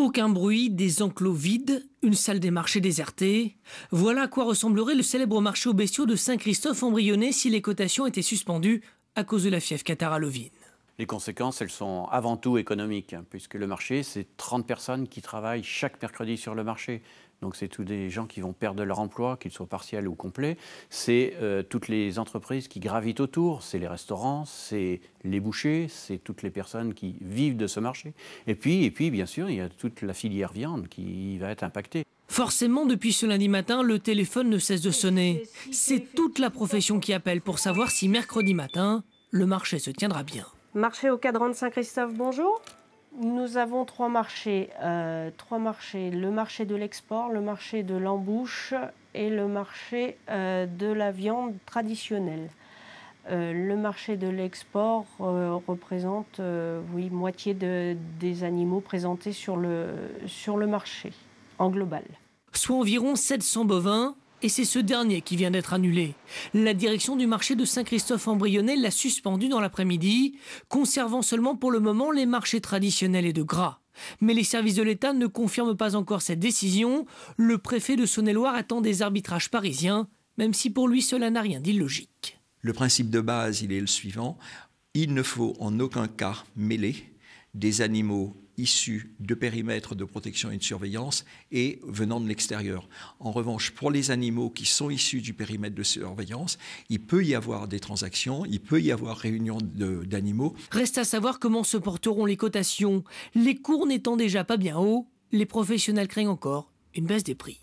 Aucun bruit, des enclos vides, une salle des marchés désertée. Voilà à quoi ressemblerait le célèbre marché aux bestiaux de Saint-Christophe-Embryonnais si les cotations étaient suspendues à cause de la fièvre catarrhalovine. Les conséquences, elles sont avant tout économiques, hein, puisque le marché, c'est 30 personnes qui travaillent chaque mercredi sur le marché. Donc c'est tous des gens qui vont perdre leur emploi, qu'ils soient partiels ou complets. C'est euh, toutes les entreprises qui gravitent autour, c'est les restaurants, c'est les bouchers, c'est toutes les personnes qui vivent de ce marché. Et puis, et puis, bien sûr, il y a toute la filière viande qui va être impactée. Forcément, depuis ce lundi matin, le téléphone ne cesse de sonner. C'est toute la profession qui appelle pour savoir si mercredi matin, le marché se tiendra bien. Marché au cadran de Saint-Christophe, bonjour. Nous avons trois marchés, euh, trois marchés, le marché de l'export, le marché de l'embouche et le marché euh, de la viande traditionnelle. Euh, le marché de l'export représente oui, moitié des animaux présentés sur le, sur le marché en global. Soit environ 700 bovins, et c'est ce dernier qui vient d'être annulé. La direction du marché de saint christophe en l'a suspendu dans l'après-midi, conservant seulement pour le moment les marchés traditionnels et de gras. Mais les services de l'État ne confirment pas encore cette décision. Le préfet de Saône-et-Loire attend des arbitrages parisiens, même si pour lui cela n'a rien d'illogique. Le principe de base, il est le suivant. Il ne faut en aucun cas mêler des animaux issus de périmètres de protection et de surveillance et venant de l'extérieur. En revanche, pour les animaux qui sont issus du périmètre de surveillance, il peut y avoir des transactions, il peut y avoir réunion d'animaux. Reste à savoir comment se porteront les cotations. Les cours n'étant déjà pas bien hauts, les professionnels craignent encore une baisse des prix.